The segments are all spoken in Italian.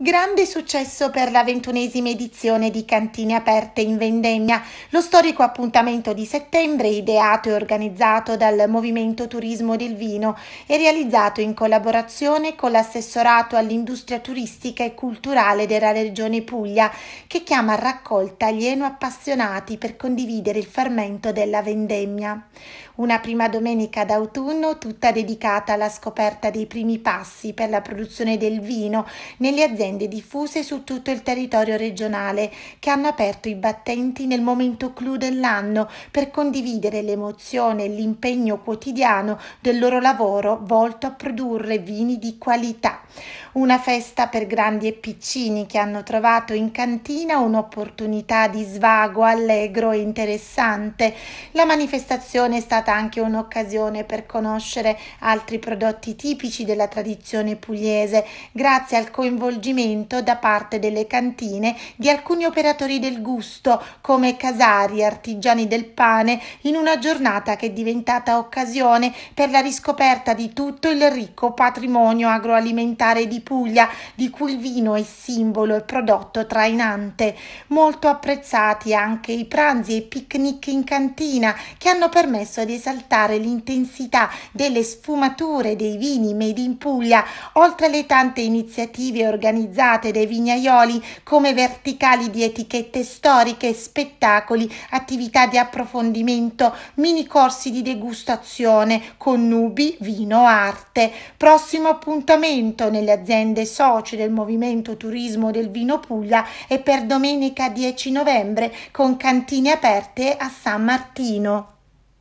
Grande successo per la ventunesima edizione di Cantine Aperte in Vendemmia, lo storico appuntamento di settembre ideato e organizzato dal Movimento Turismo del Vino e realizzato in collaborazione con l'assessorato all'industria turistica e culturale della Regione Puglia, che chiama a raccolta gli appassionati per condividere il fermento della Vendemmia. Una prima domenica d'autunno tutta dedicata alla scoperta dei primi passi per la produzione del vino nelle aziende aziende diffuse su tutto il territorio regionale che hanno aperto i battenti nel momento clou dell'anno per condividere l'emozione e l'impegno quotidiano del loro lavoro volto a produrre vini di qualità. Una festa per grandi e piccini che hanno trovato in cantina un'opportunità di svago allegro e interessante. La manifestazione è stata anche un'occasione per conoscere altri prodotti tipici della tradizione pugliese, grazie al coinvolgimento da parte delle cantine di alcuni operatori del gusto, come casari, artigiani del pane, in una giornata che è diventata occasione per la riscoperta di tutto il ricco patrimonio agroalimentare di Puglia, di cui il vino è simbolo e prodotto trainante. Molto apprezzati anche i pranzi e i picnic in cantina che hanno permesso di esaltare l'intensità delle sfumature dei vini made in Puglia, oltre alle tante iniziative organizzate dai vignaioli come verticali di etichette storiche, spettacoli, attività di approfondimento, mini corsi di degustazione con nubi, vino, arte. Prossimo appuntamento nelle aziende aziende soci del Movimento Turismo del Vino Puglia e per domenica 10 novembre con cantine aperte a San Martino.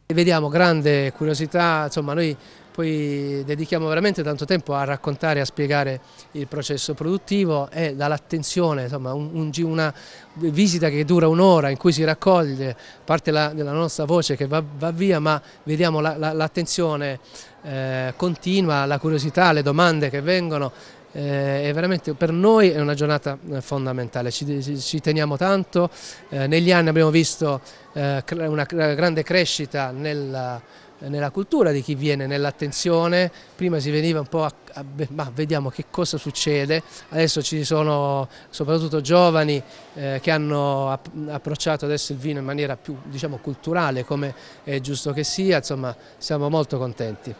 Vediamo grande curiosità, insomma noi poi dedichiamo veramente tanto tempo a raccontare, e a spiegare il processo produttivo e dall'attenzione, insomma un, una visita che dura un'ora in cui si raccoglie parte la, della nostra voce che va, va via ma vediamo l'attenzione la, la, eh, continua, la curiosità, le domande che vengono eh, è veramente per noi è una giornata eh, fondamentale, ci, ci, teniamo tanto, eh, negli anni abbiamo visto eh, una grande crescita nella, nella cultura di chi viene, nell'attenzione, prima si veniva un po' a, a, ma vediamo che cosa succede, adesso ci sono soprattutto giovani eh, che hanno approcciato adesso il vino in maniera più diciamo, culturale come è giusto che sia, insomma siamo molto contenti.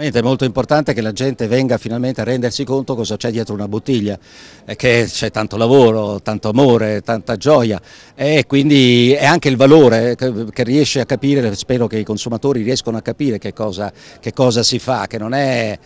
È molto importante che la gente venga finalmente a rendersi conto cosa c'è dietro una bottiglia, eh, che c'è tanto lavoro, tanto amore, tanta gioia eh, e quindi è anche il valore eh, che riesce a capire, spero che i consumatori riescano a capire che cosa, che cosa si fa, che non è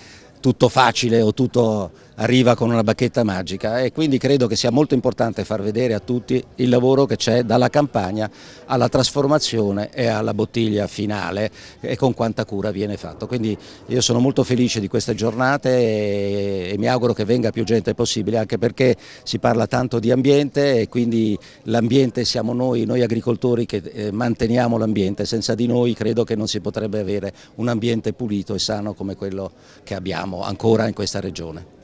tutto facile o tutto arriva con una bacchetta magica e quindi credo che sia molto importante far vedere a tutti il lavoro che c'è dalla campagna alla trasformazione e alla bottiglia finale e con quanta cura viene fatto. Quindi io sono molto felice di queste giornate e, mi auguro che venga più gente possibile anche perché si parla tanto di ambiente e quindi l'ambiente siamo noi, noi agricoltori che eh, manteniamo l'ambiente, senza di noi credo che non si potrebbe avere un ambiente pulito e sano come quello che abbiamo abbiamo ancora in questa regione.